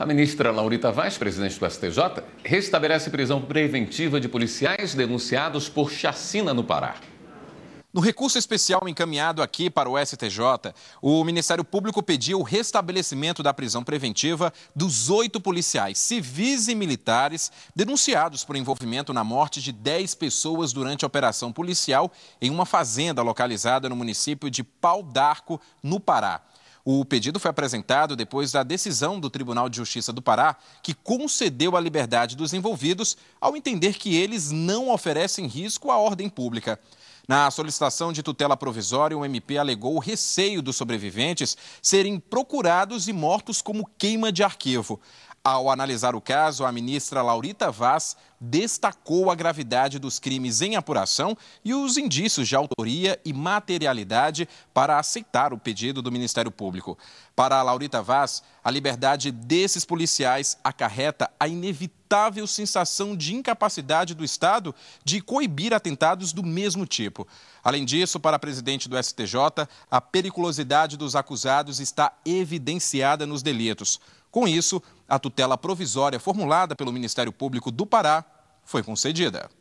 A ministra Laurita Vaz, presidente do STJ, restabelece prisão preventiva de policiais denunciados por chacina no Pará. No recurso especial encaminhado aqui para o STJ, o Ministério Público pediu o restabelecimento da prisão preventiva dos oito policiais civis e militares denunciados por envolvimento na morte de dez pessoas durante a operação policial em uma fazenda localizada no município de Pau d'Arco, no Pará. O pedido foi apresentado depois da decisão do Tribunal de Justiça do Pará, que concedeu a liberdade dos envolvidos ao entender que eles não oferecem risco à ordem pública. Na solicitação de tutela provisória, o MP alegou o receio dos sobreviventes serem procurados e mortos como queima de arquivo. Ao analisar o caso, a ministra Laurita Vaz destacou a gravidade dos crimes em apuração e os indícios de autoria e materialidade para aceitar o pedido do Ministério Público público. Para a Laurita Vaz, a liberdade desses policiais acarreta a inevitável sensação de incapacidade do Estado de coibir atentados do mesmo tipo. Além disso, para a presidente do STJ, a periculosidade dos acusados está evidenciada nos delitos. Com isso, a tutela provisória formulada pelo Ministério Público do Pará foi concedida.